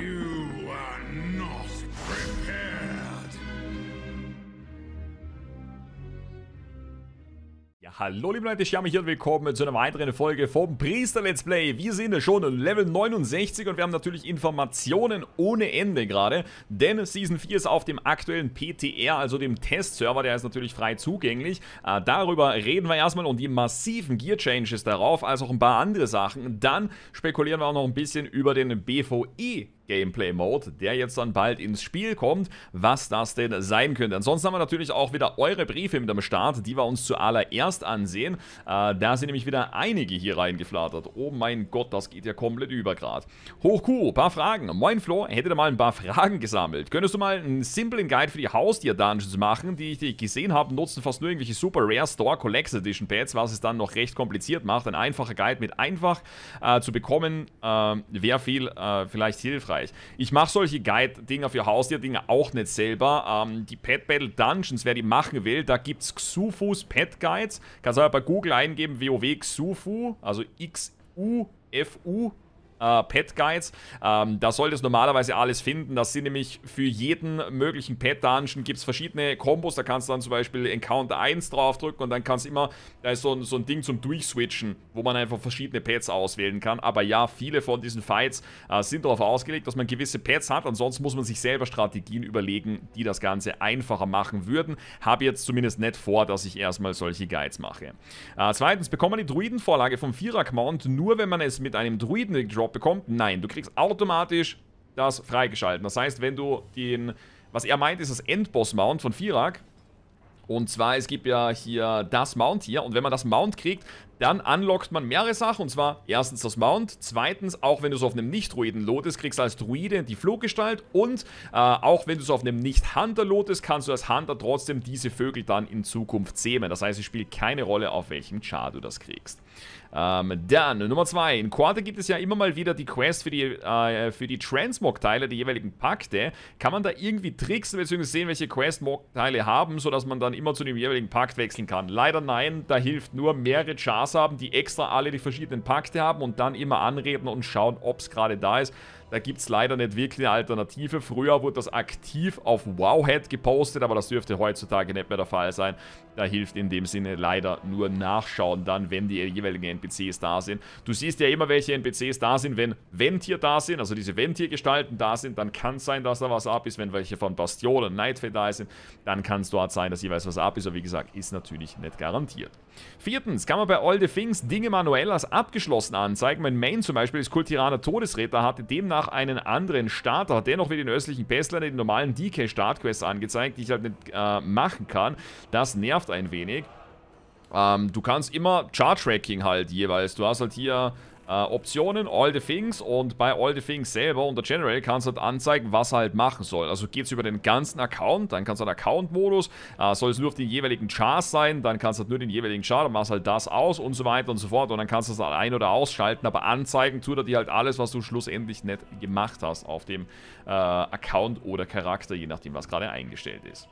You are not prepared. Ja, hallo liebe Leute, ich habe mich hier und willkommen zu einer weiteren Folge vom Priester Let's Play. Wir sind schon Level 69 und wir haben natürlich Informationen ohne Ende gerade, denn Season 4 ist auf dem aktuellen PTR, also dem Testserver, der ist natürlich frei zugänglich. Äh, darüber reden wir erstmal und die massiven Gear Changes darauf, als auch ein paar andere Sachen. Dann spekulieren wir auch noch ein bisschen über den BVE Gameplay-Mode, der jetzt dann bald ins Spiel kommt, was das denn sein könnte. Ansonsten haben wir natürlich auch wieder eure Briefe mit am Start, die wir uns zuallererst ansehen. Äh, da sind nämlich wieder einige hier reingeflattert. Oh mein Gott, das geht ja komplett über grad. Hochkuh, paar Fragen. Moin Flo, hätte da mal ein paar Fragen gesammelt. Könntest du mal einen simplen Guide für die Haustier-Dungeons machen, die ich, die ich gesehen habe, nutzen fast nur irgendwelche Super Rare Store Collects Edition Pads, was es dann noch recht kompliziert macht. Ein einfacher Guide mit einfach äh, zu bekommen, äh, wäre viel äh, vielleicht hilfreich hilfreich. Ich mache solche Guide-Dinger für Haustier-Dinger auch nicht selber. Ähm, die Pet Battle Dungeons, wer die machen will, da gibt es Xufus Pet Guides. Kannst aber bei Google eingeben, WoW Xufu, also X-U-F-U äh, Pet Guides. Ähm, da solltest du normalerweise alles finden. Das sind nämlich für jeden möglichen Pet Dungeon gibt es verschiedene Kombos. Da kannst du dann zum Beispiel Encounter 1 draufdrücken und dann kannst du immer, da ist so ein, so ein Ding zum Durchswitchen, wo man einfach verschiedene Pets auswählen kann. Aber ja, viele von diesen Fights äh, sind darauf ausgelegt, dass man gewisse Pets hat. Ansonsten muss man sich selber Strategien überlegen, die das Ganze einfacher machen würden. Habe jetzt zumindest nicht vor, dass ich erstmal solche Guides mache. Äh, zweitens, bekommt man die Druidenvorlage vom vierer Mount nur, wenn man es mit einem Druiden drop sofort bekommt? Nein, du kriegst automatisch das freigeschalten. Das heißt, wenn du den, was er meint, ist das Endboss-Mount von Firak. Und zwar, es gibt ja hier das Mount hier. Und wenn man das Mount kriegt, dann unlockt man mehrere Sachen. Und zwar erstens das Mount, zweitens, auch wenn du es auf einem nicht druiden lotest, kriegst du als Druide die Fluggestalt. Und äh, auch wenn du es auf einem nicht hunter lotest, kannst du als Hunter trotzdem diese Vögel dann in Zukunft zähmen. Das heißt, es spielt keine Rolle, auf welchem Char du das kriegst. Ähm, dann, Nummer 2. In Quarter gibt es ja immer mal wieder die Quest für die, äh, die Transmog-Teile der jeweiligen Pakte. Kann man da irgendwie tricksen bzw. sehen, welche Quest-Mog-Teile haben, sodass man dann immer zu dem jeweiligen Pakt wechseln kann? Leider nein, da hilft nur mehrere Chars haben, die extra alle die verschiedenen Pakte haben und dann immer anreden und schauen, ob es gerade da ist. Da gibt es leider nicht wirklich eine Alternative. Früher wurde das aktiv auf Wowhead gepostet, aber das dürfte heutzutage nicht mehr der Fall sein. Da hilft in dem Sinne leider nur nachschauen dann, wenn die jeweiligen NPCs da sind. Du siehst ja immer, welche NPCs da sind, wenn Ventier da sind, also diese Ventier-Gestalten da sind, dann kann es sein, dass da was ab ist. Wenn welche von Bastion und Nightfade da sind, dann kann es dort sein, dass jeweils was ab ist. Aber wie gesagt, ist natürlich nicht garantiert. Viertens, kann man bei All the Things Dinge manuell als abgeschlossen anzeigen. Mein Main zum Beispiel ist Kultiraner Todesräter, hatte demnach danach einen anderen Starter. Dennoch wird den östlichen Baseline den normalen DK-Startquests angezeigt, die ich halt nicht äh, machen kann. Das nervt ein wenig. Ähm, du kannst immer Chart-Tracking halt jeweils. Du hast halt hier äh, Optionen, All the Things und bei All the Things selber unter General kannst du halt anzeigen, was er halt machen soll. Also geht es über den ganzen Account, dann kannst du einen halt Account-Modus, äh, soll es nur auf den jeweiligen Chars sein, dann kannst du halt nur den jeweiligen Char, dann machst halt das aus und so weiter und so fort und dann kannst du es halt ein- oder ausschalten, aber anzeigen tut er dir halt alles, was du schlussendlich nicht gemacht hast auf dem äh, Account oder Charakter, je nachdem, was gerade eingestellt ist.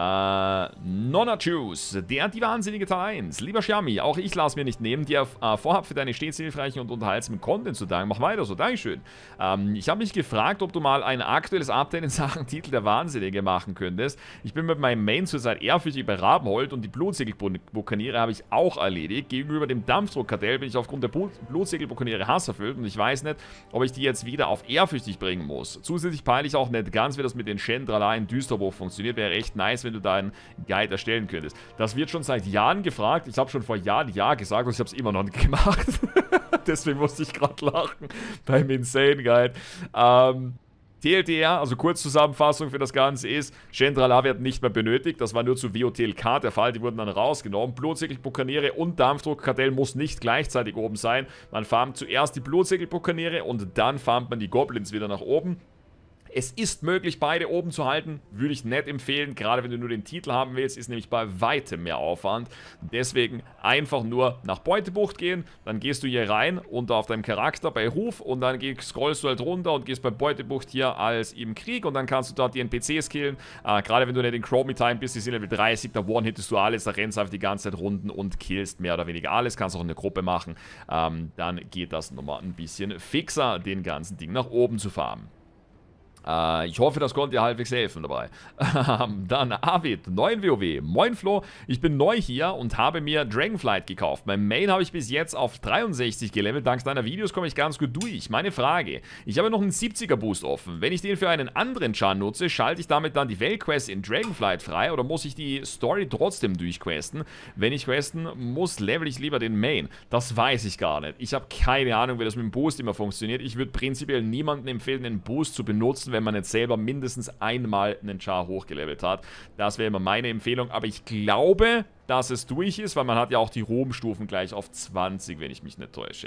Äh, Nonachus, der die wahnsinnige Teil 1. Lieber Shami, auch ich lasse mir nicht nehmen, dir äh, vorhab für deine stets hilfreichen und unterhaltsamen Content zu danken. Mach weiter so, Dankeschön. Ähm, ich habe mich gefragt, ob du mal ein aktuelles Update in Sachen Titel der Wahnsinnige machen könntest. Ich bin mit meinem Main zurzeit ehrfürchtig bei Rabenhold und die Blutsegelbukaniere habe ich auch erledigt. Gegenüber dem Dampfdruckkartell bin ich aufgrund der Blutsegelbukaniere hasserfüllt und ich weiß nicht, ob ich die jetzt wieder auf ehrfürchtig bringen muss. Zusätzlich peile ich auch nicht ganz, wie das mit den Chendrala in Düsterwurf funktioniert. Wäre echt nice, wenn wenn du deinen Guide erstellen könntest. Das wird schon seit Jahren gefragt. Ich habe schon vor Jahren Ja gesagt und ich habe es immer noch nicht gemacht. Deswegen musste ich gerade lachen beim Insane Guide. Ähm, TLDR, also Kurzzusammenfassung für das Ganze ist, Chendrala wird nicht mehr benötigt, das war nur zu WOTLK der Fall, die wurden dann rausgenommen. Blutsegelbukanere und Dampfdruckkartell muss nicht gleichzeitig oben sein. Man farmt zuerst die Blutsegelbukanere und dann farmt man die Goblins wieder nach oben. Es ist möglich, beide oben zu halten. Würde ich nicht empfehlen, gerade wenn du nur den Titel haben willst, ist nämlich bei weitem mehr Aufwand. Deswegen einfach nur nach Beutebucht gehen, dann gehst du hier rein und auf deinem Charakter bei Ruf und dann scrollst du halt runter und gehst bei Beutebucht hier als im Krieg und dann kannst du dort die NPCs killen. Äh, gerade wenn du nicht in Chromie Time bist, die sind Level 30, da one-hittest du alles, da rennst du einfach die ganze Zeit runden und killst mehr oder weniger alles. Kannst auch in der Gruppe machen. Ähm, dann geht das nochmal ein bisschen fixer, den ganzen Ding nach oben zu farmen. Äh, ich hoffe, das konnte dir halbwegs helfen dabei. Ähm, dann Avid, neuen WoW. Moin Flo, ich bin neu hier und habe mir Dragonflight gekauft. Mein Main habe ich bis jetzt auf 63 gelevelt. Dank deiner Videos komme ich ganz gut durch. Meine Frage, ich habe noch einen 70er Boost offen. Wenn ich den für einen anderen Chan nutze, schalte ich damit dann die Weltquest in Dragonflight frei oder muss ich die Story trotzdem durchquesten? Wenn ich questen muss, level ich lieber den Main. Das weiß ich gar nicht. Ich habe keine Ahnung, wie das mit dem Boost immer funktioniert. Ich würde prinzipiell niemandem empfehlen, den Boost zu benutzen, wenn wenn man jetzt selber mindestens einmal einen Char hochgelevelt hat. Das wäre immer meine Empfehlung, aber ich glaube, dass es durch ist, weil man hat ja auch die Ruhmstufen gleich auf 20, wenn ich mich nicht täusche.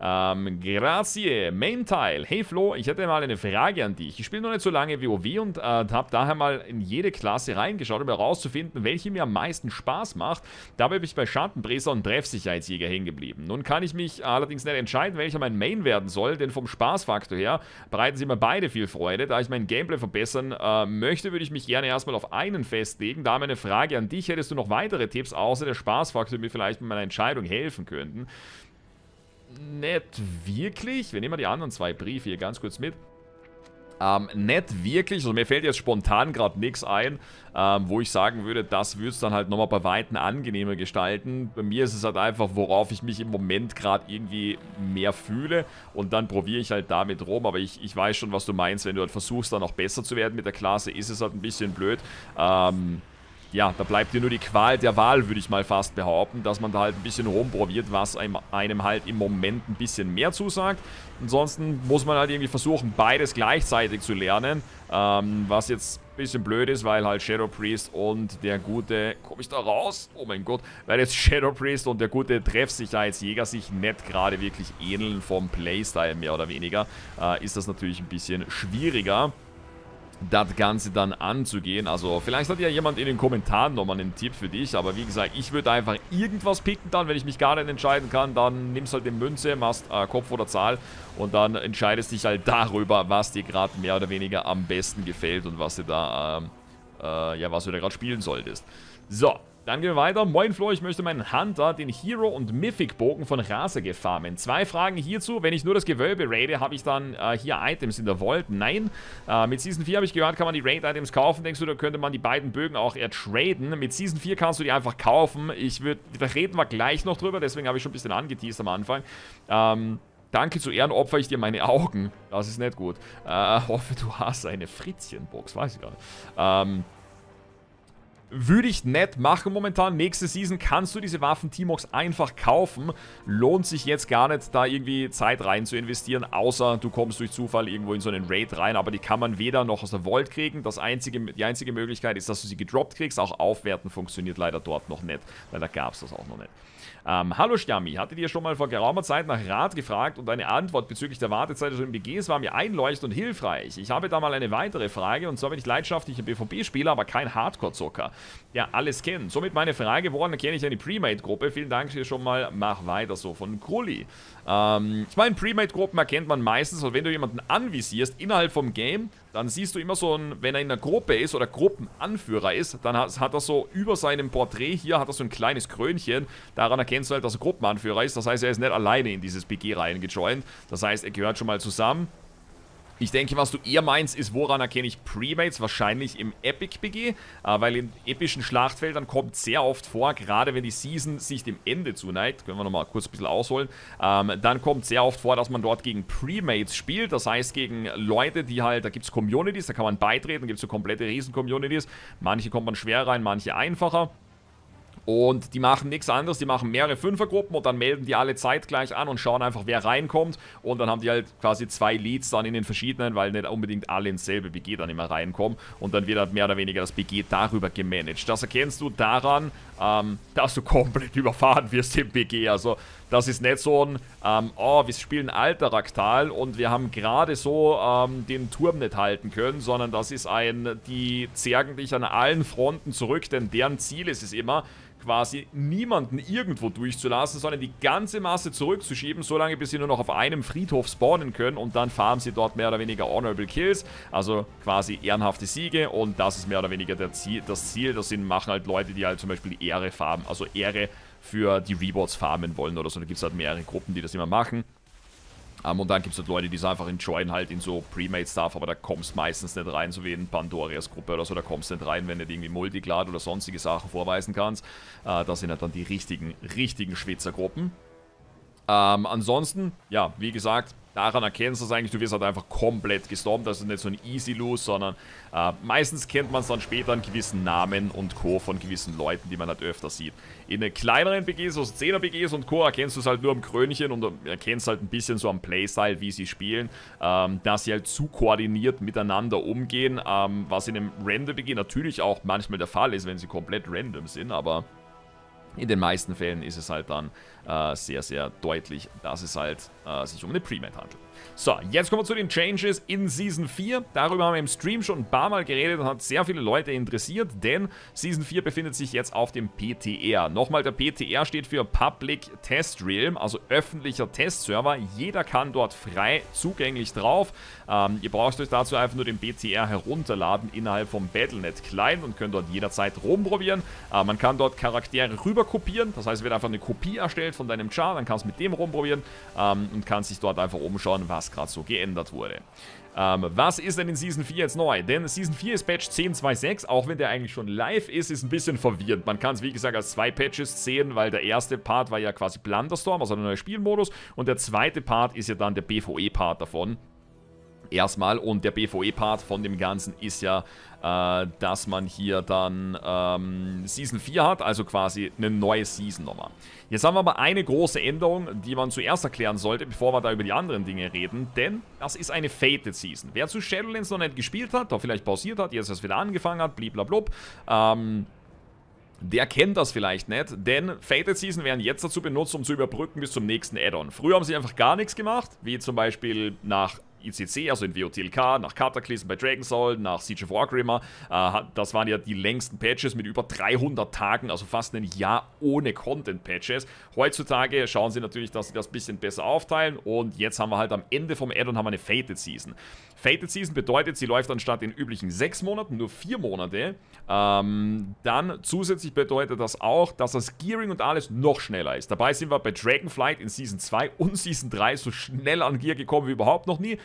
Ähm, grazie, Main-Teil. Hey Flo, ich hätte mal eine Frage an dich. Ich spiele noch nicht so lange WoW und äh, habe daher mal in jede Klasse reingeschaut, um herauszufinden, welche mir am meisten Spaß macht. Dabei bin ich bei Schattenbräser und Treffsicherheitsjäger hängen geblieben. Nun kann ich mich allerdings nicht entscheiden, welcher mein Main werden soll, denn vom Spaßfaktor her bereiten sie mir beide viel Freude. Da ich mein Gameplay verbessern äh, möchte, würde ich mich gerne erstmal auf einen festlegen. Da meine Frage an dich, hättest du noch weitere Tipps außer der Spaßfaktor, die mir vielleicht mit meiner Entscheidung helfen könnten? nicht wirklich. Wir nehmen mal die anderen zwei Briefe hier ganz kurz mit. Ähm, nicht wirklich, also mir fällt jetzt spontan gerade nichts ein, ähm, wo ich sagen würde, das würde es dann halt nochmal bei Weitem angenehmer gestalten. Bei mir ist es halt einfach, worauf ich mich im Moment gerade irgendwie mehr fühle und dann probiere ich halt damit rum, aber ich, ich weiß schon, was du meinst, wenn du halt versuchst, dann auch besser zu werden mit der Klasse, ist es halt ein bisschen blöd. Ähm ja, da bleibt dir nur die Qual der Wahl, würde ich mal fast behaupten, dass man da halt ein bisschen rumprobiert, was einem, einem halt im Moment ein bisschen mehr zusagt. Ansonsten muss man halt irgendwie versuchen, beides gleichzeitig zu lernen, ähm, was jetzt ein bisschen blöd ist, weil halt Shadow Priest und der gute, komme ich da raus? Oh mein Gott, weil jetzt Shadow Priest und der gute Treffsicherheitsjäger sich nicht gerade wirklich ähneln vom Playstyle mehr oder weniger, äh, ist das natürlich ein bisschen schwieriger das Ganze dann anzugehen. Also vielleicht hat ja jemand in den Kommentaren nochmal einen Tipp für dich. Aber wie gesagt, ich würde einfach irgendwas picken dann. Wenn ich mich gar nicht entscheiden kann, dann nimmst halt die Münze, machst äh, Kopf oder Zahl. Und dann entscheidest dich halt darüber, was dir gerade mehr oder weniger am besten gefällt und was dir da, äh, äh, ja, was du da gerade spielen solltest. So, dann gehen wir weiter. Moin Flo, ich möchte meinen Hunter, den Hero und Mythic Bogen von Rase gefarmen. Zwei Fragen hierzu. Wenn ich nur das Gewölbe raide, habe ich dann äh, hier Items in der Vault? Nein. Äh, mit Season 4 habe ich gehört, kann man die Raid-Items kaufen. Denkst du, da könnte man die beiden Bögen auch eher traden? Mit Season 4 kannst du die einfach kaufen. Ich würde, da reden wir gleich noch drüber, deswegen habe ich schon ein bisschen angeteased am Anfang. Ähm, Danke zu Ehren opfer ich dir meine Augen. Das ist nicht gut. Äh, hoffe, du hast eine Fritzchenbox. Weiß ich gar nicht. Ähm, würde ich nett machen momentan. Nächste Season kannst du diese Waffen T-Mox einfach kaufen. Lohnt sich jetzt gar nicht, da irgendwie Zeit rein zu investieren, außer du kommst durch Zufall irgendwo in so einen Raid rein, aber die kann man weder noch aus der Vault kriegen. Das einzige, die einzige Möglichkeit ist, dass du sie gedroppt kriegst. Auch aufwerten funktioniert leider dort noch nicht, Leider gab es das auch noch nicht. Ähm, Hallo Stami, hatte dir schon mal vor geraumer Zeit nach Rat gefragt und deine Antwort bezüglich der Wartezeit des MBGs war mir einleuchtend und hilfreich. Ich habe da mal eine weitere Frage und zwar bin ich leidenschaftlicher BVB-Spieler, aber kein Hardcore-Zocker ja alles kennen. Somit meine Frage, woran erkenne ich eine Premade-Gruppe? Vielen Dank hier schon mal, mach weiter so von Krulli. Ähm, ich meine, Premade-Gruppen erkennt man meistens, und also wenn du jemanden anvisierst innerhalb vom Game, dann siehst du immer so ein, wenn er in einer Gruppe ist oder Gruppenanführer ist, dann hat, hat er so über seinem Porträt hier, hat er so ein kleines Krönchen. Daran erkennst du halt, dass er Gruppenanführer ist. Das heißt, er ist nicht alleine in dieses PG reingejoint. Das heißt, er gehört schon mal zusammen. Ich denke, was du eher meinst, ist, woran erkenne ich Premates? Wahrscheinlich im Epic-BG, äh, weil in epischen Schlachtfeldern kommt sehr oft vor, gerade wenn die Season sich dem Ende zuneigt, können wir nochmal kurz ein bisschen ausholen, ähm, dann kommt sehr oft vor, dass man dort gegen Premates spielt, das heißt gegen Leute, die halt, da gibt es Communities, da kann man beitreten, da gibt es so komplette Riesen-Communities, manche kommt man schwer rein, manche einfacher. Und die machen nichts anderes, die machen mehrere Fünfergruppen und dann melden die alle zeitgleich an und schauen einfach, wer reinkommt. Und dann haben die halt quasi zwei Leads dann in den verschiedenen, weil nicht unbedingt alle ins selbe BG dann immer reinkommen. Und dann wird halt mehr oder weniger das BG darüber gemanagt. Das erkennst du daran, ähm, dass du komplett überfahren wirst im BG. Also das ist nicht so ein, ähm, oh, wir spielen Altaraktal und wir haben gerade so ähm, den Turm nicht halten können, sondern das ist ein, die zergen dich an allen Fronten zurück, denn deren Ziel ist es immer, quasi niemanden irgendwo durchzulassen, sondern die ganze Masse zurückzuschieben, solange bis sie nur noch auf einem Friedhof spawnen können und dann farmen sie dort mehr oder weniger Honorable Kills, also quasi ehrenhafte Siege und das ist mehr oder weniger Ziel, das Ziel, das sind machen halt Leute, die halt zum Beispiel Ehre farmen, also Ehre für die Rewards farmen wollen oder so. Da gibt es halt mehrere Gruppen, die das immer machen. Um, ähm, und dann gibt es halt Leute, die es einfach enjoyen halt in so Pre-Made-Stuff, aber da kommst meistens nicht rein, so wie in Pandorias-Gruppe oder so, da kommst du nicht rein, wenn du irgendwie Multiglad oder sonstige Sachen vorweisen kannst. Uh, das sind halt dann die richtigen, richtigen Schwitzergruppen. Ähm, ansonsten, ja, wie gesagt, Daran erkennst du es eigentlich, du wirst halt einfach komplett gestorben. Das ist nicht so ein easy lose, sondern äh, meistens kennt man es dann später an gewissen Namen und Co. von gewissen Leuten, die man halt öfter sieht. In den kleineren BGs, also 10er BGs und Co. erkennst du es halt nur am Krönchen und äh, erkennst halt ein bisschen so am Playstyle, wie sie spielen, ähm, dass sie halt zu koordiniert miteinander umgehen, ähm, was in einem Random BG natürlich auch manchmal der Fall ist, wenn sie komplett random sind, aber in den meisten Fällen ist es halt dann äh, sehr, sehr deutlich, dass es halt äh, sich um eine Pre-Made handelt. So, jetzt kommen wir zu den Changes in Season 4. Darüber haben wir im Stream schon ein paar Mal geredet und hat sehr viele Leute interessiert, denn Season 4 befindet sich jetzt auf dem PTR. Nochmal, der PTR steht für Public Test Realm, also öffentlicher Testserver. Jeder kann dort frei zugänglich drauf. Ähm, ihr braucht euch dazu einfach nur den PTR herunterladen innerhalb vom Battlenet Client und könnt dort jederzeit rumprobieren. Äh, man kann dort Charaktere rüberkopieren, das heißt, es wird einfach eine Kopie erstellt von deinem Char, dann kannst du mit dem rumprobieren ähm, und kannst dich dort einfach umschauen, was gerade so geändert wurde. Ähm, was ist denn in Season 4 jetzt neu? Denn Season 4 ist Patch 10.2.6, auch wenn der eigentlich schon live ist, ist ein bisschen verwirrend. Man kann es wie gesagt als zwei Patches sehen, weil der erste Part war ja quasi Blunderstorm, also der neue Spielmodus und der zweite Part ist ja dann der BVE-Part davon. Erstmal. Und der BVE-Part von dem Ganzen ist ja, äh, dass man hier dann ähm, Season 4 hat, also quasi eine neue Season nochmal. Jetzt haben wir aber eine große Änderung, die man zuerst erklären sollte, bevor wir da über die anderen Dinge reden, denn das ist eine Fated Season. Wer zu Shadowlands noch nicht gespielt hat, da vielleicht pausiert hat, jetzt erst wieder angefangen hat, bliblablub, ähm, der kennt das vielleicht nicht, denn Fated Season werden jetzt dazu benutzt, um zu überbrücken bis zum nächsten Add-on. Früher haben sie einfach gar nichts gemacht, wie zum Beispiel nach ICC, also in WOTLK, nach Cataclysm bei Dragon Soul, nach Siege of Wargrimmer. Äh, das waren ja die längsten Patches mit über 300 Tagen, also fast ein Jahr ohne Content-Patches. Heutzutage schauen sie natürlich, dass sie das ein bisschen besser aufteilen und jetzt haben wir halt am Ende vom Addon haben wir eine Fated Season. Fated Season bedeutet, sie läuft anstatt den üblichen sechs Monaten nur vier Monate. Ähm, dann zusätzlich bedeutet das auch, dass das Gearing und alles noch schneller ist. Dabei sind wir bei Dragonflight in Season 2 und Season 3 so schnell an Gear gekommen wie überhaupt noch nie.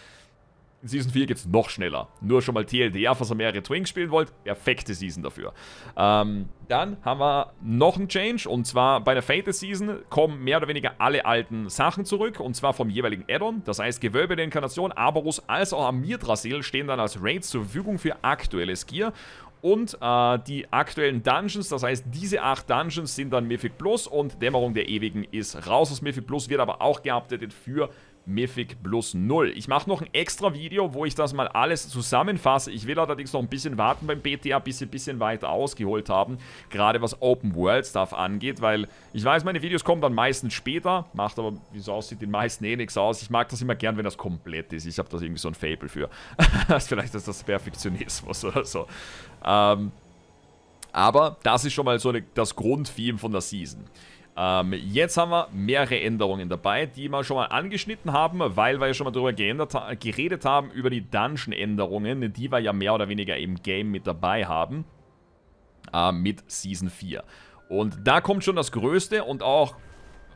In Season 4 geht's noch schneller. Nur schon mal TLDR, falls ihr mehrere Twinks spielen wollt, perfekte Season dafür. Ähm, dann haben wir noch einen Change und zwar bei der Fated Season kommen mehr oder weniger alle alten Sachen zurück und zwar vom jeweiligen Addon. Das heißt, Gewölbe der Inkarnation, Arborus als auch Amir-Drasil stehen dann als Raids zur Verfügung für aktuelles Gear und äh, die aktuellen Dungeons, das heißt diese 8 Dungeons sind dann Mythic Plus und Dämmerung der Ewigen ist raus aus Mythic Plus, wird aber auch geupdatet für Mythic plus 0. Ich mache noch ein extra Video, wo ich das mal alles zusammenfasse. Ich will allerdings noch ein bisschen warten beim BTA, bis sie ein bisschen weiter ausgeholt haben. Gerade was Open World Stuff angeht, weil ich weiß, meine Videos kommen dann meistens später. Macht aber, wie es aussieht, den meisten eh nichts aus. Ich mag das immer gern, wenn das komplett ist. Ich habe das irgendwie so ein Fable für. Vielleicht ist das Perfektionismus oder so. Ähm, aber das ist schon mal so eine, das Grundtheme von der Season. Ähm, jetzt haben wir mehrere Änderungen dabei, die wir schon mal angeschnitten haben, weil wir ja schon mal darüber ha geredet haben, über die Dungeon-Änderungen, die wir ja mehr oder weniger im Game mit dabei haben, äh, mit Season 4. Und da kommt schon das Größte und auch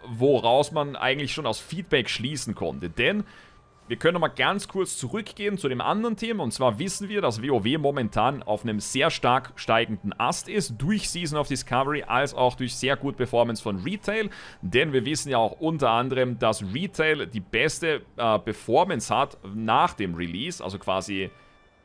woraus man eigentlich schon aus Feedback schließen konnte. Denn wir können mal ganz kurz zurückgehen zu dem anderen Thema und zwar wissen wir, dass WoW momentan auf einem sehr stark steigenden Ast ist, durch Season of Discovery als auch durch sehr gut Performance von Retail, denn wir wissen ja auch unter anderem, dass Retail die beste äh, Performance hat nach dem Release, also quasi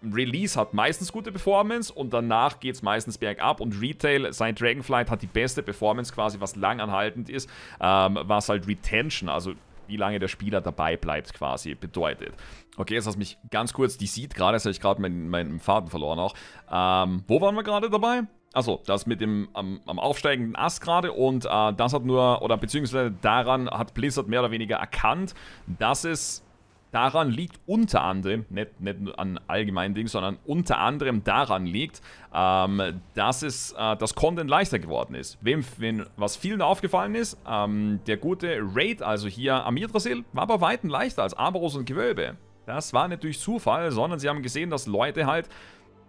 Release hat meistens gute Performance und danach geht es meistens bergab und Retail, sein Dragonflight hat die beste Performance quasi, was langanhaltend ist, ähm, was halt Retention, also wie lange der Spieler dabei bleibt quasi, bedeutet. Okay, jetzt lass mich ganz kurz, die sieht gerade, jetzt habe ich gerade meinen, meinen Faden verloren auch. Ähm, wo waren wir gerade dabei? Achso, das mit dem am, am aufsteigenden Ast gerade und äh, das hat nur, oder beziehungsweise daran hat Blizzard mehr oder weniger erkannt, dass es Daran liegt unter anderem, nicht, nicht an allgemeinen Dingen, sondern unter anderem daran liegt, ähm, dass es, äh, das Content leichter geworden ist. Wem, wen, was vielen aufgefallen ist, ähm, der gute Raid, also hier Amidrasil, war bei Weitem leichter als Aberos und Gewölbe. Das war nicht durch Zufall, sondern sie haben gesehen, dass Leute halt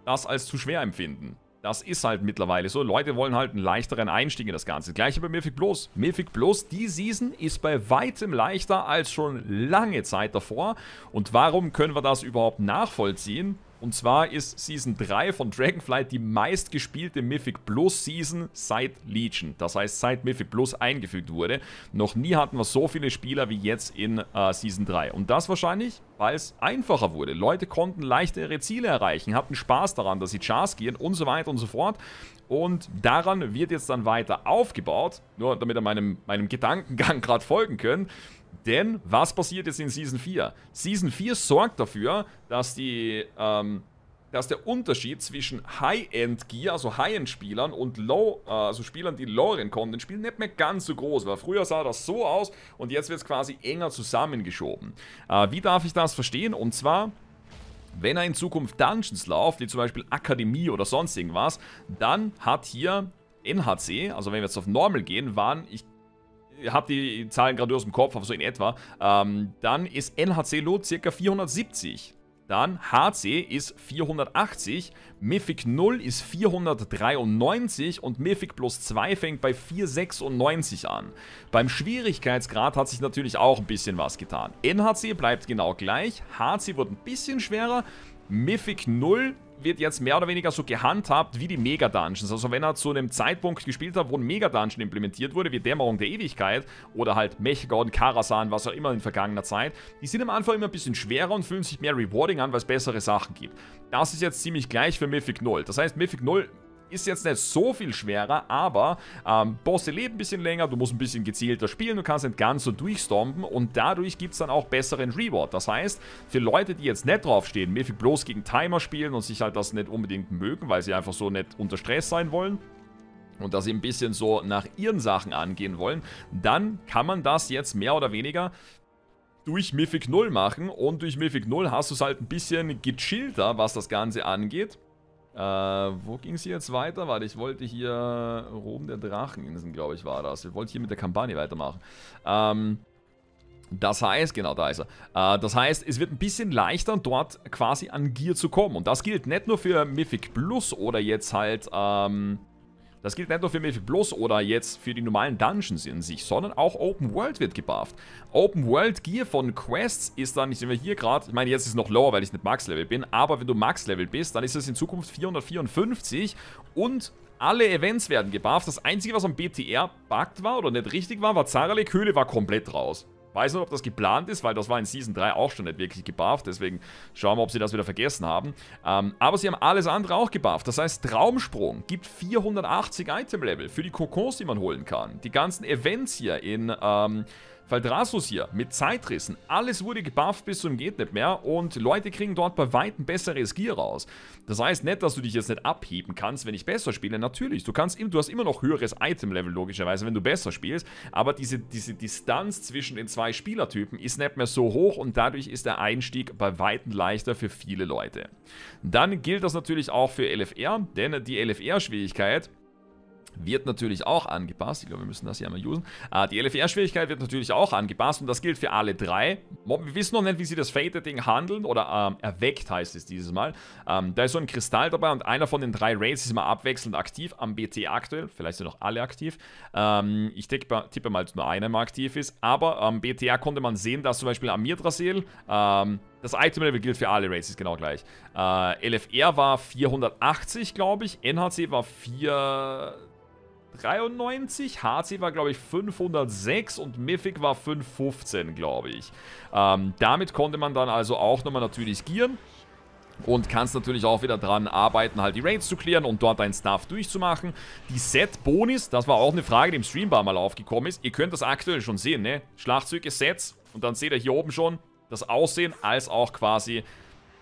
das als zu schwer empfinden. Das ist halt mittlerweile so. Leute wollen halt einen leichteren Einstieg in das Ganze. Gleiche bei Mythic Plus. Mythic Plus, die Season ist bei weitem leichter als schon lange Zeit davor. Und warum können wir das überhaupt nachvollziehen? Und zwar ist Season 3 von Dragonflight die meistgespielte Mythic Plus Season seit Legion. Das heißt, seit Mythic Plus eingefügt wurde. Noch nie hatten wir so viele Spieler wie jetzt in äh, Season 3. Und das wahrscheinlich, weil es einfacher wurde. Leute konnten leichtere Ziele erreichen, hatten Spaß daran, dass sie Chars gehen und so weiter und so fort. Und daran wird jetzt dann weiter aufgebaut, nur damit ihr meinem, meinem Gedankengang gerade folgen könnt. Denn was passiert jetzt in Season 4? Season 4 sorgt dafür, dass die ähm, dass der Unterschied zwischen High-End-Gear, also High-End-Spielern und Low, äh, also Spielern, die loweren Content spielen, nicht mehr ganz so groß war. Früher sah das so aus und jetzt wird es quasi enger zusammengeschoben. Äh, wie darf ich das verstehen? Und zwar... Wenn er in Zukunft Dungeons läuft, wie zum Beispiel Akademie oder sonst irgendwas, dann hat hier NHC, also wenn wir jetzt auf Normal gehen, waren, ich habe die Zahlen gerade aus dem Kopf, aber so in etwa. Ähm, dann ist nhc Lot ca. 470. Dann HC ist 480, Mythic 0 ist 493 und Mythic plus 2 fängt bei 496 an. Beim Schwierigkeitsgrad hat sich natürlich auch ein bisschen was getan. NHC bleibt genau gleich, HC wird ein bisschen schwerer, Mythic 0 wird jetzt mehr oder weniger so gehandhabt wie die Mega Dungeons. Also wenn er zu einem Zeitpunkt gespielt hat, wo ein Mega Dungeon implementiert wurde, wie Dämmerung der Ewigkeit oder halt Mechagon, Karasan, was auch immer in vergangener Zeit, die sind am Anfang immer ein bisschen schwerer und fühlen sich mehr rewarding an, weil es bessere Sachen gibt. Das ist jetzt ziemlich gleich für Mythic 0. Das heißt, Mythic 0 ist jetzt nicht so viel schwerer, aber ähm, Bosse leben ein bisschen länger, du musst ein bisschen gezielter spielen, du kannst nicht ganz so durchstompen und dadurch gibt es dann auch besseren Reward. Das heißt, für Leute, die jetzt nicht draufstehen, Mythic bloß gegen Timer spielen und sich halt das nicht unbedingt mögen, weil sie einfach so nicht unter Stress sein wollen, und dass sie ein bisschen so nach ihren Sachen angehen wollen, dann kann man das jetzt mehr oder weniger durch Mythic 0 machen und durch Mythic 0 hast du es halt ein bisschen gechillter, was das Ganze angeht. Äh, wo ging es hier jetzt weiter? Warte, ich wollte hier Rom der Dracheninseln, glaube ich, war das. Wir wollten hier mit der Kampagne weitermachen. Ähm, das heißt, genau, da ist er. Äh, das heißt, es wird ein bisschen leichter, dort quasi an Gear zu kommen. Und das gilt nicht nur für Mythic Plus oder jetzt halt... Ähm, das gilt nicht nur für Mythic Plus oder jetzt für die normalen Dungeons in sich, sondern auch Open World wird gebufft. Open World Gear von Quests ist dann, ich sehe hier gerade, ich meine jetzt ist es noch lower, weil ich nicht Max Level bin, aber wenn du Max Level bist, dann ist es in Zukunft 454 und alle Events werden gebufft. Das einzige, was am BTR buggt war oder nicht richtig war, war Zaralek Höhle war komplett raus. Weiß nicht, ob das geplant ist, weil das war in Season 3 auch schon nicht wirklich gebufft. Deswegen schauen wir, ob sie das wieder vergessen haben. Ähm, aber sie haben alles andere auch gebufft. Das heißt, Traumsprung gibt 480 Item-Level für die Kokons, die man holen kann. Die ganzen Events hier in... Ähm, Faldrasus hier mit Zeitrissen, alles wurde gebufft bis zum geht nicht mehr und Leute kriegen dort bei weitem besseres Gear raus. Das heißt nicht, dass du dich jetzt nicht abheben kannst, wenn ich besser spiele. Natürlich, du kannst du hast immer noch höheres Item-Level logischerweise, wenn du besser spielst, aber diese, diese Distanz zwischen den zwei Spielertypen ist nicht mehr so hoch und dadurch ist der Einstieg bei weitem leichter für viele Leute. Dann gilt das natürlich auch für LFR, denn die LFR-Schwierigkeit wird natürlich auch angepasst. Ich glaube, wir müssen das hier einmal usen. Äh, die LFR-Schwierigkeit wird natürlich auch angepasst und das gilt für alle drei. Wir wissen noch nicht, wie sie das Fated-Ding handeln oder ähm, erweckt heißt es dieses Mal. Ähm, da ist so ein Kristall dabei und einer von den drei Raids ist immer abwechselnd aktiv am BT aktuell. Vielleicht sind auch alle aktiv. Ähm, ich tippe, tippe, mal, dass nur einer mal aktiv ist. Aber am BTA konnte man sehen, dass zum Beispiel Amirdrasil... Drasil ähm, das Item-Level gilt für alle Races genau gleich. Äh, LFR war 480, glaube ich. NHC war 4... 93, HC war glaube ich 506 und Mythic war 515 glaube ich. Ähm, damit konnte man dann also auch nochmal natürlich gieren. Und kannst natürlich auch wieder dran arbeiten, halt die Raids zu klären und dort deinen Stuff durchzumachen. Die Set-Bonis, das war auch eine Frage, die im Streambar mal aufgekommen ist. Ihr könnt das aktuell schon sehen, ne? Schlachtzüge, Sets und dann seht ihr hier oben schon das Aussehen als auch quasi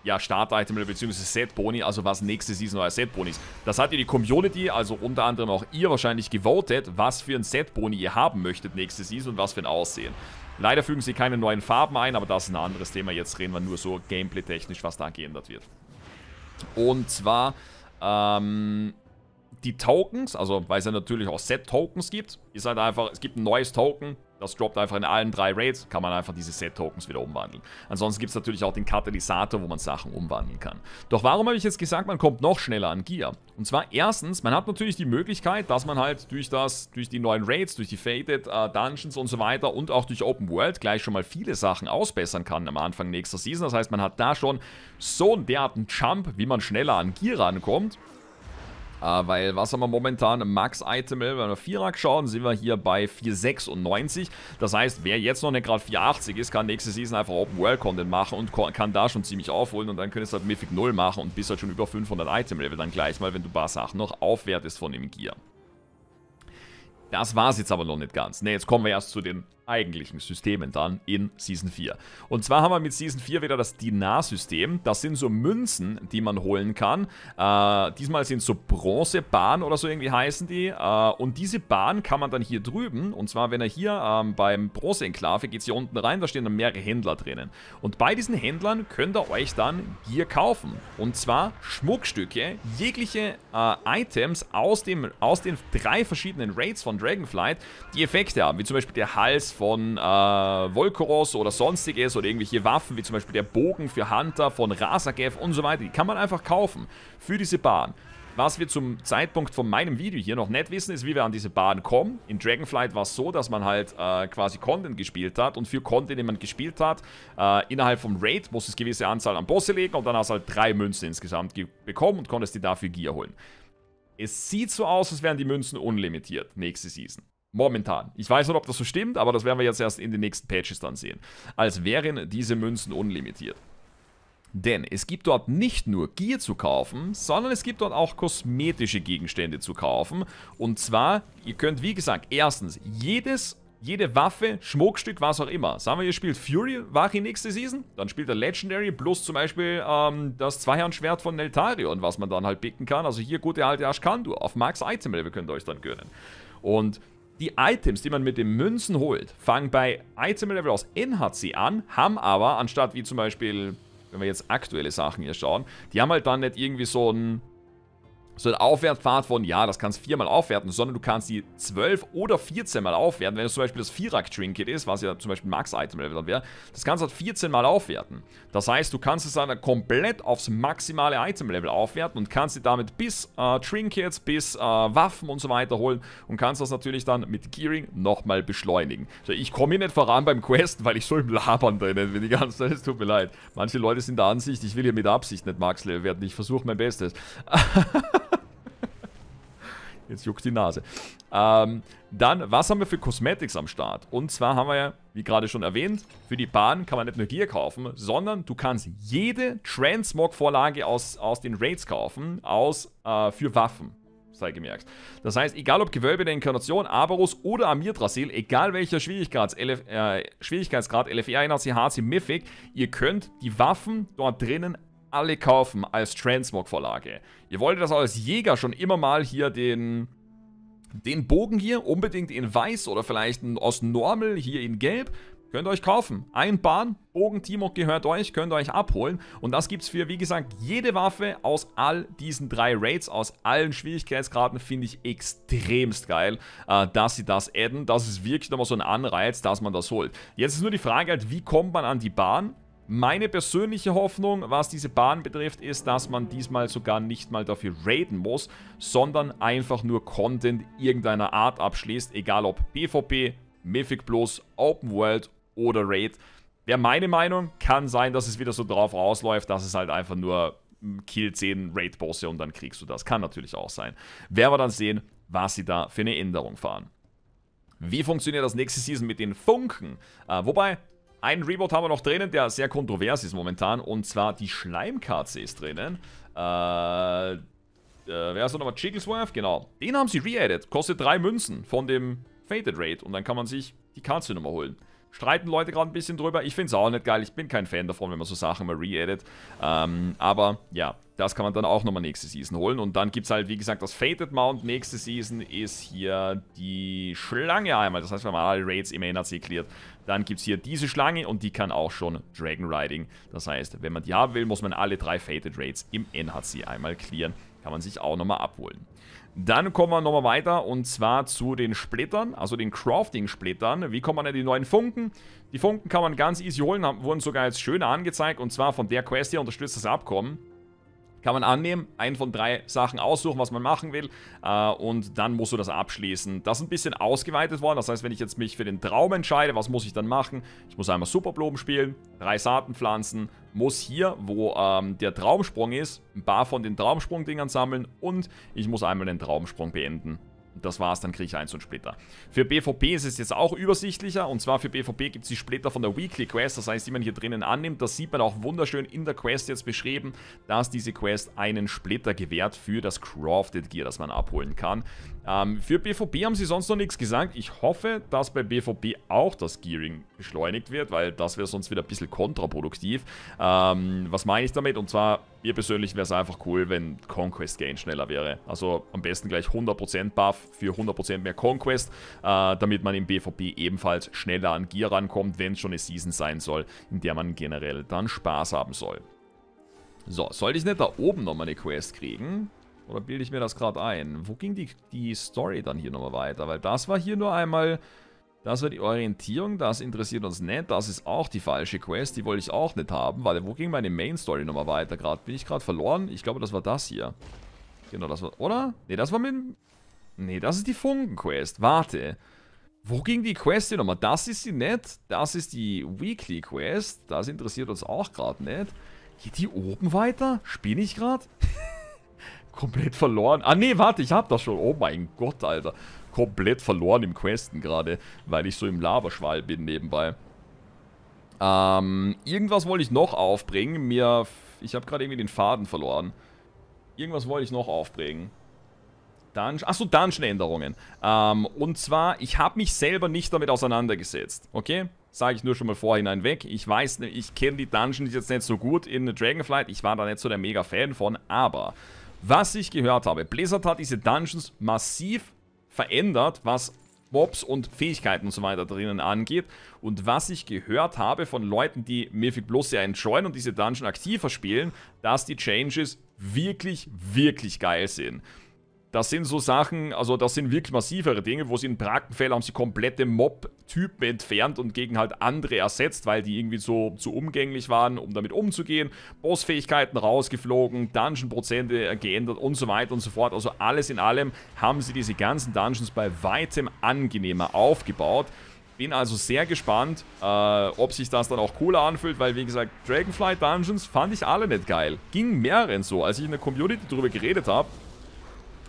ja, Start-Item oder beziehungsweise Set-Boni, also was nächste Season euer Set-Boni ist. Das hat ihr die Community, also unter anderem auch ihr wahrscheinlich gewotet, was für ein Set-Boni ihr haben möchtet nächste Season und was für ein Aussehen. Leider fügen sie keine neuen Farben ein, aber das ist ein anderes Thema. Jetzt reden wir nur so gameplay-technisch, was da geändert wird. Und zwar, ähm, die Tokens, also weil es ja natürlich auch Set-Tokens gibt, ist halt einfach, es gibt ein neues Token, das droppt einfach in allen drei Raids, kann man einfach diese Set-Tokens wieder umwandeln. Ansonsten gibt es natürlich auch den Katalysator, wo man Sachen umwandeln kann. Doch warum habe ich jetzt gesagt, man kommt noch schneller an Gear? Und zwar erstens, man hat natürlich die Möglichkeit, dass man halt durch das, durch die neuen Raids, durch die Faded äh, Dungeons und so weiter und auch durch Open World gleich schon mal viele Sachen ausbessern kann am Anfang nächster Season. Das heißt, man hat da schon so einen derartigen Jump, wie man schneller an Gear rankommt. Äh, weil was haben wir momentan Max-Item? Wenn wir Vierer schauen, sind wir hier bei 496. Das heißt, wer jetzt noch nicht gerade 480 ist, kann nächste Season einfach Open-World-Content machen und kann da schon ziemlich aufholen. Und dann könntest du halt Mythic 0 machen und bist halt schon über 500 Item-Level dann gleich mal, wenn du ein paar Sachen noch aufwertest von dem Gear. Das war's jetzt aber noch nicht ganz. Ne, jetzt kommen wir erst zu den eigentlichen Systemen dann in Season 4. Und zwar haben wir mit Season 4 wieder das Dinar-System. Das sind so Münzen, die man holen kann. Äh, diesmal sind so Bronzebahnen oder so irgendwie heißen die. Äh, und diese Bahn kann man dann hier drüben, und zwar wenn er hier ähm, beim Bronze-Enklave geht, hier unten rein, da stehen dann mehrere Händler drinnen. Und bei diesen Händlern könnt ihr euch dann hier kaufen. Und zwar Schmuckstücke, jegliche äh, Items aus, dem, aus den drei verschiedenen Raids von Dragonflight, die Effekte haben, wie zum Beispiel der Hals von äh, Volkoros oder sonstiges oder irgendwelche Waffen, wie zum Beispiel der Bogen für Hunter von Rasagev und so weiter. Die kann man einfach kaufen für diese Bahn. Was wir zum Zeitpunkt von meinem Video hier noch nicht wissen, ist, wie wir an diese Bahn kommen. In Dragonflight war es so, dass man halt äh, quasi Content gespielt hat und für Content, den man gespielt hat, äh, innerhalb vom Raid muss es gewisse Anzahl an Bosse legen und dann hast du halt drei Münzen insgesamt bekommen und konntest dir dafür Gear holen. Es sieht so aus, als wären die Münzen unlimitiert nächste Season. Momentan. Ich weiß nicht, ob das so stimmt, aber das werden wir jetzt erst in den nächsten Patches dann sehen. Als wären diese Münzen unlimitiert. Denn es gibt dort nicht nur Gear zu kaufen, sondern es gibt dort auch kosmetische Gegenstände zu kaufen. Und zwar, ihr könnt wie gesagt, erstens, jedes jede Waffe, Schmuckstück, was auch immer. Sagen wir, ihr spielt Fury Wachi nächste Season, dann spielt er Legendary plus zum Beispiel ähm, das Zweihandschwert von Neltarion, was man dann halt picken kann. Also hier gute alte Ashkandur auf Max Item Level könnt ihr euch dann gönnen. Und die Items, die man mit den Münzen holt, fangen bei Item-Level aus NHC an, haben aber, anstatt wie zum Beispiel, wenn wir jetzt aktuelle Sachen hier schauen, die haben halt dann nicht irgendwie so ein so ein Aufwertpfad von, ja, das kannst viermal aufwerten, sondern du kannst die zwölf oder 14 mal aufwerten, wenn es zum Beispiel das Vierer-Trinket ist, was ja zum Beispiel Max-Item-Level dann wäre, das kannst du halt 14 mal aufwerten. Das heißt, du kannst es dann komplett aufs maximale Item-Level aufwerten und kannst dir damit bis äh, Trinkets, bis äh, Waffen und so weiter holen und kannst das natürlich dann mit Gearing nochmal beschleunigen. So, ich komme hier nicht voran beim Quest, weil ich so im Labern drin bin die ganze Zeit, es tut mir leid. Manche Leute sind der Ansicht, ich will hier mit Absicht nicht Max-Level werden, ich versuche mein Bestes. Jetzt juckt die Nase. Ähm, dann, was haben wir für Cosmetics am Start? Und zwar haben wir ja, wie gerade schon erwähnt, für die Bahn kann man nicht nur Gear kaufen, sondern du kannst jede Transmog-Vorlage aus, aus den Raids kaufen, aus, äh, für Waffen sei gemerkt. Das heißt, egal ob Gewölbe der Inkarnation, Aberus oder Amirdrasil, egal welcher Schwierigkeits LF, äh, Schwierigkeitsgrad, LFR, NAC, HC, Mythic, ihr könnt die Waffen dort drinnen alle kaufen als Transmog-Vorlage. Ihr wolltet das als Jäger schon immer mal hier den, den Bogen hier, unbedingt in weiß oder vielleicht aus Normal hier in gelb. Könnt ihr euch kaufen. Ein Bahn, Bogen Timok gehört euch, könnt ihr euch abholen. Und das gibt es für, wie gesagt, jede Waffe aus all diesen drei Raids, aus allen Schwierigkeitsgraden, finde ich extremst geil, äh, dass sie das adden. Das ist wirklich nochmal so ein Anreiz, dass man das holt. Jetzt ist nur die Frage halt, wie kommt man an die Bahn? Meine persönliche Hoffnung, was diese Bahn betrifft, ist, dass man diesmal sogar nicht mal dafür raiden muss, sondern einfach nur Content irgendeiner Art abschließt, egal ob PvP, Mythic Plus, Open World oder Raid. Wäre meine Meinung, kann sein, dass es wieder so drauf rausläuft, dass es halt einfach nur hm, kill 10 Raid-Bosse und dann kriegst du das. Kann natürlich auch sein. Werden wir dann sehen, was sie da für eine Änderung fahren. Wie funktioniert das nächste Season mit den Funken? Äh, wobei, einen Reboot haben wir noch drinnen, der sehr kontrovers ist momentan. Und zwar die Schleimkatze ist drinnen. Äh, äh wer ist noch nochmal? Chigglesworth? Genau. Den haben sie re-added. Kostet drei Münzen von dem Fated Raid. Und dann kann man sich die Katze nochmal holen. Streiten Leute gerade ein bisschen drüber. Ich finde es auch nicht geil. Ich bin kein Fan davon, wenn man so Sachen mal re-edit. Ähm, aber ja, das kann man dann auch nochmal nächste Season holen. Und dann gibt es halt, wie gesagt, das Fated Mount. Nächste Season ist hier die Schlange einmal. Das heißt, wenn man alle Raids im NRC cleared. Dann gibt es hier diese Schlange und die kann auch schon Dragon Riding. Das heißt, wenn man die haben will, muss man alle drei Fated Raids im NHC einmal clearen. Kann man sich auch nochmal abholen. Dann kommen wir nochmal weiter und zwar zu den Splittern, also den Crafting-Splittern. Wie kommt man an die neuen Funken? Die Funken kann man ganz easy holen, wurden sogar jetzt schöner angezeigt und zwar von der Quest hier unterstützt das Abkommen kann man annehmen, einen von drei Sachen aussuchen, was man machen will äh, und dann musst du das abschließen. Das ist ein bisschen ausgeweitet worden, das heißt, wenn ich jetzt mich für den Traum entscheide, was muss ich dann machen? Ich muss einmal Superblumen spielen, drei Saaten pflanzen, muss hier, wo ähm, der Traumsprung ist, ein paar von den Traumsprungdingern sammeln und ich muss einmal den Traumsprung beenden. Das war's, dann kriege ich eins und Splitter. Für BVP ist es jetzt auch übersichtlicher. Und zwar für BVP gibt es die Splitter von der Weekly Quest. Das heißt, die man hier drinnen annimmt. Das sieht man auch wunderschön in der Quest jetzt beschrieben, dass diese Quest einen Splitter gewährt für das Crafted Gear, das man abholen kann. Ähm, für BVP haben sie sonst noch nichts gesagt. Ich hoffe, dass bei BVP auch das Gearing beschleunigt wird, weil das wäre sonst wieder ein bisschen kontraproduktiv. Ähm, was meine ich damit? Und zwar, mir persönlich wäre es einfach cool, wenn Conquest Gain schneller wäre. Also am besten gleich 100% Buff für 100% mehr Conquest, äh, damit man im BVP ebenfalls schneller an Gear rankommt, wenn es schon eine Season sein soll, in der man generell dann Spaß haben soll. So, sollte ich nicht da oben nochmal eine Quest kriegen? Oder bilde ich mir das gerade ein? Wo ging die, die Story dann hier nochmal weiter? Weil das war hier nur einmal das war die Orientierung, das interessiert uns nicht. Das ist auch die falsche Quest, die wollte ich auch nicht haben. Warte, wo ging meine Main-Story nochmal weiter gerade? Bin ich gerade verloren? Ich glaube, das war das hier. Genau, das war... Oder? Ne, das war mit... Ne, das ist die Funken-Quest. Warte. Wo ging die Quest hier nochmal? Das ist sie nicht. Das ist die Weekly-Quest. Das interessiert uns auch gerade nicht. Geht die oben weiter? Spinne ich gerade? Komplett verloren. Ah, nee, warte, ich hab das schon. Oh mein Gott, Alter. Komplett verloren im Questen gerade, weil ich so im Laberschwall bin nebenbei. Ähm, irgendwas wollte ich noch aufbringen. Mir, ich habe gerade irgendwie den Faden verloren. Irgendwas wollte ich noch aufbringen. Dunge Achso, Dungeon-Änderungen. Ähm, und zwar, ich habe mich selber nicht damit auseinandergesetzt. Okay? Sage ich nur schon mal vorhinein weg. Ich weiß, ich kenne die Dungeons jetzt nicht so gut in Dragonflight. Ich war da nicht so der Mega-Fan von, aber... Was ich gehört habe, Blizzard hat diese Dungeons massiv verändert, was Mobs und Fähigkeiten und so weiter drinnen angeht. Und was ich gehört habe von Leuten, die Mythic Plus sehr enjoyen und diese Dungeon aktiver spielen, dass die Changes wirklich, wirklich geil sind. Das sind so Sachen, also das sind wirklich massivere Dinge, wo sie in Praktenfällen haben sie komplette Mob-Typen entfernt und gegen halt andere ersetzt, weil die irgendwie so zu so umgänglich waren, um damit umzugehen. Bossfähigkeiten rausgeflogen, Dungeon-Prozente geändert und so weiter und so fort. Also alles in allem haben sie diese ganzen Dungeons bei weitem angenehmer aufgebaut. Bin also sehr gespannt, äh, ob sich das dann auch cooler anfühlt, weil wie gesagt, Dragonfly Dungeons fand ich alle nicht geil. Ging mehreren so. Als ich in der Community drüber geredet habe,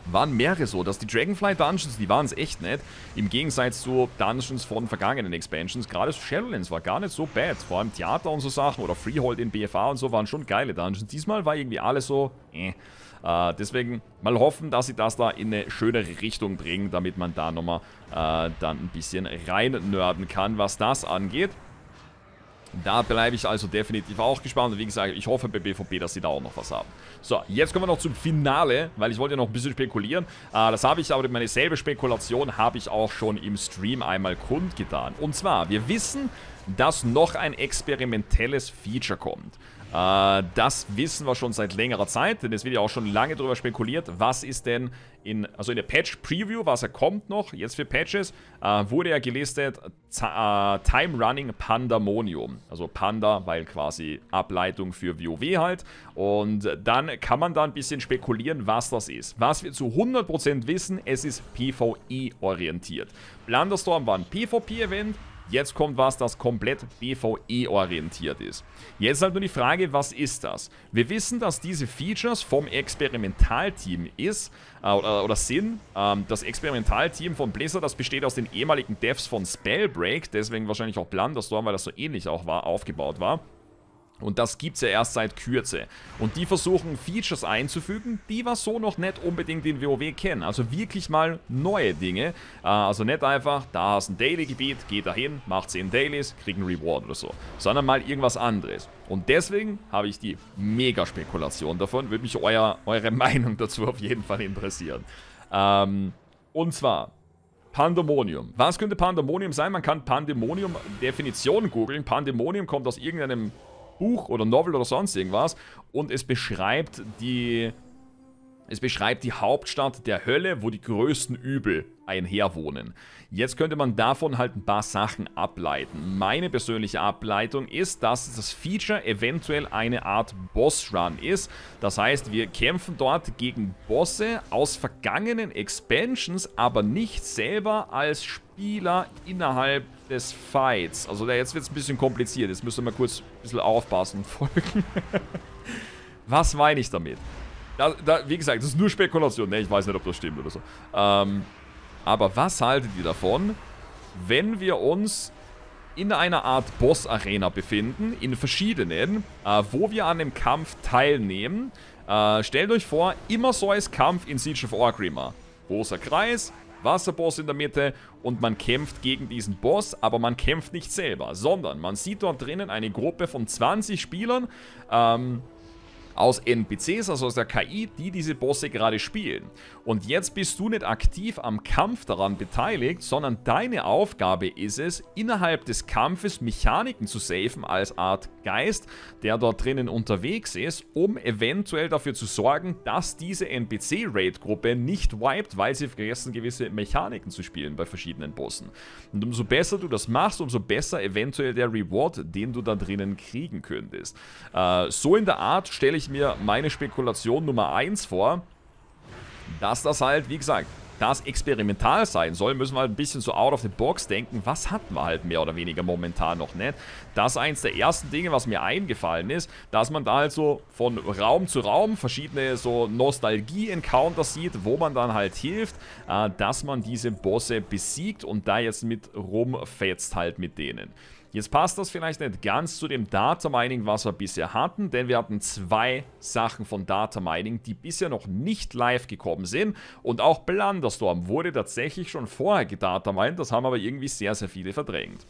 waren mehrere so, dass die Dragonfly Dungeons, die waren es echt nett, im Gegensatz zu Dungeons von vergangenen Expansions, gerade Shadowlands war gar nicht so bad, vor allem Theater und so Sachen oder Freehold in BFA und so waren schon geile Dungeons, diesmal war irgendwie alles so, äh. äh deswegen mal hoffen, dass sie das da in eine schönere Richtung bringen, damit man da nochmal äh, dann ein bisschen rein nerden kann, was das angeht. Da bleibe ich also definitiv auch gespannt. Und wie gesagt, ich hoffe bei BVB, dass sie da auch noch was haben. So, jetzt kommen wir noch zum Finale, weil ich wollte ja noch ein bisschen spekulieren. Äh, das habe ich aber, meine selbe Spekulation habe ich auch schon im Stream einmal kundgetan. Und zwar, wir wissen, dass noch ein experimentelles Feature kommt. Äh, das wissen wir schon seit längerer Zeit, denn es wird ja auch schon lange darüber spekuliert, was ist denn in, also in der Patch-Preview, was er kommt noch, jetzt für Patches, äh, wurde ja gelistet äh, Time Running Pandamonium. Also Panda, weil quasi Ableitung für WoW halt. Und dann kann man da ein bisschen spekulieren, was das ist. Was wir zu 100% wissen, es ist PvE-orientiert. Blunderstorm war ein PvP-Event, Jetzt kommt was, das komplett BVE-orientiert ist. Jetzt halt nur die Frage, was ist das? Wir wissen, dass diese Features vom Experimentalteam ist, äh, oder, oder sind. Ähm, das Experimentalteam von Blizzard, das besteht aus den ehemaligen Devs von Spellbreak, deswegen wahrscheinlich auch Blunder weil das so ähnlich auch war, aufgebaut war. Und das gibt's ja erst seit Kürze. Und die versuchen Features einzufügen, die wir so noch nicht unbedingt in WoW kennen. Also wirklich mal neue Dinge. Äh, also nicht einfach, da hast ein Daily-Gebiet, geht dahin, macht 10 Dailies, kriegt einen Reward oder so. Sondern mal irgendwas anderes. Und deswegen habe ich die Mega-Spekulation davon. Würde mich euer, eure Meinung dazu auf jeden Fall interessieren. Ähm, und zwar, Pandemonium. Was könnte Pandemonium sein? Man kann Pandemonium Definition googeln. Pandemonium kommt aus irgendeinem Buch oder Novel oder sonst irgendwas und es beschreibt die es beschreibt die Hauptstadt der Hölle, wo die größten Übel einherwohnen. Jetzt könnte man davon halt ein paar Sachen ableiten. Meine persönliche Ableitung ist, dass das Feature eventuell eine Art Boss-Run ist. Das heißt, wir kämpfen dort gegen Bosse aus vergangenen Expansions, aber nicht selber als Spieler innerhalb des Fights. Also jetzt wird es ein bisschen kompliziert. Jetzt müssen wir mal kurz bisschen aufpassen, folgen. Was meine ich damit? Da, da, wie gesagt, das ist nur Spekulation. Ne, ich weiß nicht, ob das stimmt oder so. Ähm, aber was haltet ihr davon, wenn wir uns in einer Art Boss-Arena befinden, in verschiedenen, äh, wo wir an dem Kampf teilnehmen. Äh, stellt euch vor, immer so ist Kampf in Siege of Orgrimmar. Großer Kreis, Wasserboss in der Mitte und man kämpft gegen diesen Boss, aber man kämpft nicht selber, sondern man sieht dort drinnen eine Gruppe von 20 Spielern, ähm, aus NPCs, also aus der KI, die diese Bosse gerade spielen. Und jetzt bist du nicht aktiv am Kampf daran beteiligt, sondern deine Aufgabe ist es, innerhalb des Kampfes Mechaniken zu safen als Art Geist, der dort drinnen unterwegs ist, um eventuell dafür zu sorgen, dass diese NPC-Raid-Gruppe nicht wiped, weil sie vergessen, gewisse Mechaniken zu spielen bei verschiedenen Bossen. Und umso besser du das machst, umso besser eventuell der Reward, den du da drinnen kriegen könntest. Äh, so in der Art stelle ich ich mir meine Spekulation Nummer 1 vor, dass das halt, wie gesagt, das experimental sein soll, müssen wir halt ein bisschen so out of the box denken. Was hatten wir halt mehr oder weniger momentan noch nicht? Das ist eins der ersten Dinge, was mir eingefallen ist, dass man da halt so von Raum zu Raum verschiedene so Nostalgie-Encounters sieht, wo man dann halt hilft, äh, dass man diese Bosse besiegt und da jetzt mit rumfetzt halt mit denen. Jetzt passt das vielleicht nicht ganz zu dem Data Mining, was wir bisher hatten, denn wir hatten zwei Sachen von Data Mining, die bisher noch nicht live gekommen sind. Und auch Blunderstorm wurde tatsächlich schon vorher gedata mined, das haben aber irgendwie sehr, sehr viele verdrängt.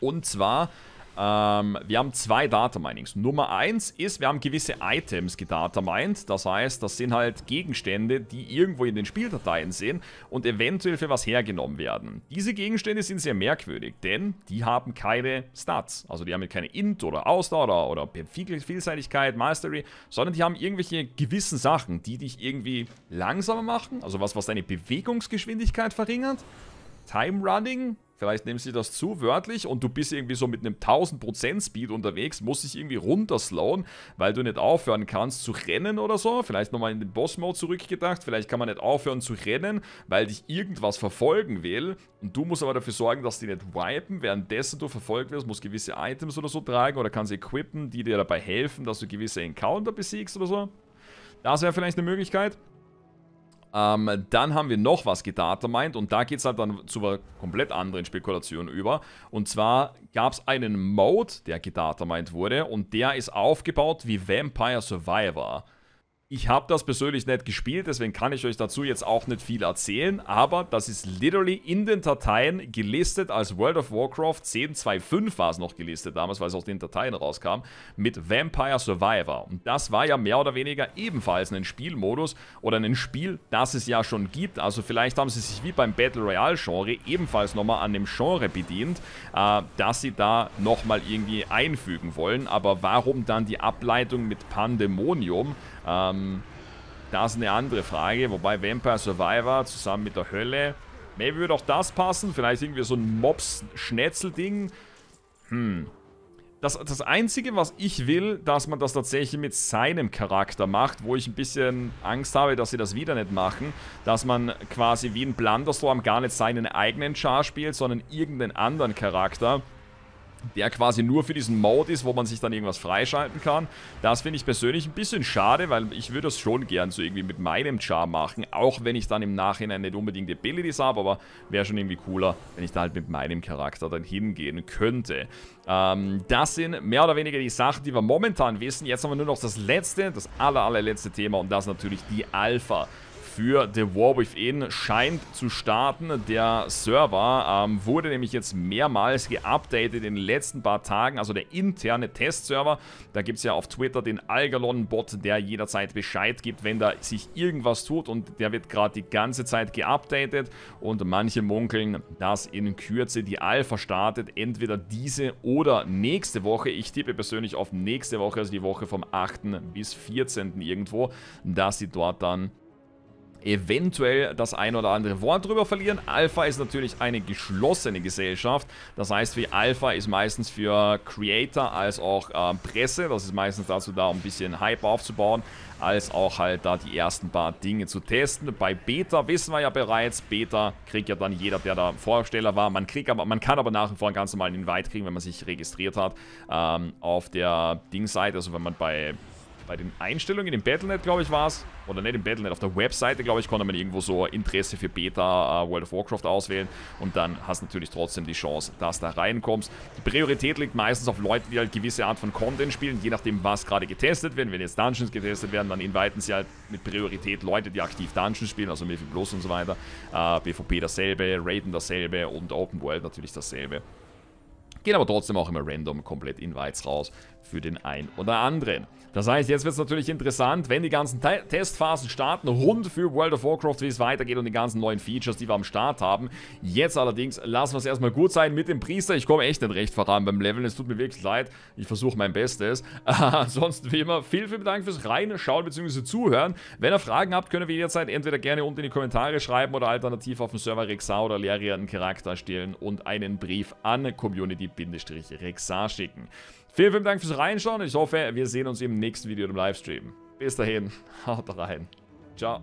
Und zwar ähm, wir haben zwei Data Minings. Nummer eins ist, wir haben gewisse Items gedatamined. Das heißt, das sind halt Gegenstände, die irgendwo in den Spieldateien sind und eventuell für was hergenommen werden. Diese Gegenstände sind sehr merkwürdig, denn die haben keine Stats. Also die haben keine Int oder Ausdauer oder Vielseitigkeit, Mastery, sondern die haben irgendwelche gewissen Sachen, die dich irgendwie langsamer machen. Also was, was deine Bewegungsgeschwindigkeit verringert. Time Running, Vielleicht nehmen sie das zu wörtlich und du bist irgendwie so mit einem 1000% Speed unterwegs, musst dich irgendwie runterslowen, weil du nicht aufhören kannst zu rennen oder so. Vielleicht nochmal in den Boss-Mode zurückgedacht. Vielleicht kann man nicht aufhören zu rennen, weil dich irgendwas verfolgen will. Und du musst aber dafür sorgen, dass die nicht wipen. Währenddessen du verfolgt wirst, musst gewisse Items oder so tragen oder kannst equippen, die dir dabei helfen, dass du gewisse Encounter besiegst oder so. Das wäre vielleicht eine Möglichkeit. Ähm, dann haben wir noch was gedatamined und da geht es halt dann zu einer komplett anderen Spekulation über. Und zwar gab es einen Mode, der gedatamined wurde und der ist aufgebaut wie Vampire Survivor. Ich habe das persönlich nicht gespielt, deswegen kann ich euch dazu jetzt auch nicht viel erzählen, aber das ist literally in den Dateien gelistet als World of Warcraft 10.2.5 war es noch gelistet damals, weil es aus den Dateien rauskam, mit Vampire Survivor. Und das war ja mehr oder weniger ebenfalls ein Spielmodus oder ein Spiel, das es ja schon gibt. Also vielleicht haben sie sich wie beim Battle Royale Genre ebenfalls nochmal an dem Genre bedient, äh, dass sie da nochmal irgendwie einfügen wollen. Aber warum dann die Ableitung mit Pandemonium? Ähm, ähm, das ist eine andere Frage. Wobei Vampire Survivor zusammen mit der Hölle. Maybe würde auch das passen. Vielleicht irgendwie so ein Mobs-Schnetzel-Ding. Hm. Das, das Einzige, was ich will, dass man das tatsächlich mit seinem Charakter macht, wo ich ein bisschen Angst habe, dass sie das wieder nicht machen, dass man quasi wie ein Blunderstorm gar nicht seinen eigenen Char spielt, sondern irgendeinen anderen Charakter, der quasi nur für diesen Mode ist, wo man sich dann irgendwas freischalten kann. Das finde ich persönlich ein bisschen schade, weil ich würde das schon gern so irgendwie mit meinem Char machen, auch wenn ich dann im Nachhinein nicht unbedingt Abilities habe, aber wäre schon irgendwie cooler, wenn ich da halt mit meinem Charakter dann hingehen könnte. Ähm, das sind mehr oder weniger die Sachen, die wir momentan wissen. Jetzt haben wir nur noch das letzte, das aller allerletzte Thema und das natürlich die Alpha für The War Within scheint zu starten. Der Server ähm, wurde nämlich jetzt mehrmals geupdatet in den letzten paar Tagen, also der interne Testserver. Da gibt es ja auf Twitter den Algalon-Bot, der jederzeit Bescheid gibt, wenn da sich irgendwas tut und der wird gerade die ganze Zeit geupdatet und manche munkeln, dass in Kürze die Alpha startet, entweder diese oder nächste Woche. Ich tippe persönlich auf nächste Woche, also die Woche vom 8. bis 14. irgendwo, dass sie dort dann eventuell das ein oder andere Wort drüber verlieren. Alpha ist natürlich eine geschlossene Gesellschaft. Das heißt, wie Alpha ist meistens für Creator als auch äh, Presse, das ist meistens dazu da, um ein bisschen Hype aufzubauen, als auch halt da die ersten paar Dinge zu testen. Bei Beta wissen wir ja bereits, Beta kriegt ja dann jeder, der da Vorsteller war. Man, kriegt aber, man kann aber nach wie vor ganz normal einen Invite kriegen, wenn man sich registriert hat ähm, auf der Ding-Seite, also wenn man bei bei den Einstellungen im Battlenet, glaube ich, war es. Oder nicht im Battlenet, auf der Webseite, glaube ich, konnte man irgendwo so Interesse für Beta äh, World of Warcraft auswählen. Und dann hast du natürlich trotzdem die Chance, dass da reinkommst. Die Priorität liegt meistens auf Leute, die halt gewisse Art von Content spielen, je nachdem, was gerade getestet wird. Wenn jetzt Dungeons getestet werden, dann inviten sie halt mit Priorität Leute, die aktiv Dungeons spielen, also Miffy Plus und so weiter. Äh, PvP dasselbe, Raiden dasselbe und Open World natürlich dasselbe. Gehen aber trotzdem auch immer random komplett Invites raus, für den einen oder anderen. Das heißt, jetzt wird es natürlich interessant, wenn die ganzen Te Testphasen starten rund für World of Warcraft, wie es weitergeht und die ganzen neuen Features, die wir am Start haben. Jetzt allerdings lassen wir es erstmal gut sein mit dem Priester. Ich komme echt nicht recht voran beim Leveln, es tut mir wirklich leid. Ich versuche mein Bestes. ansonsten wie immer, vielen, vielen Dank fürs Reinschauen bzw. Zuhören. Wenn ihr Fragen habt, können wir jederzeit entweder gerne unten in die Kommentare schreiben oder alternativ auf dem Server Rexar oder Leria einen Charakter stellen und einen Brief an community-rexar schicken. Vielen, vielen Dank fürs Reinschauen. Ich hoffe, wir sehen uns im nächsten Video im Livestream. Bis dahin, haut rein. Ciao.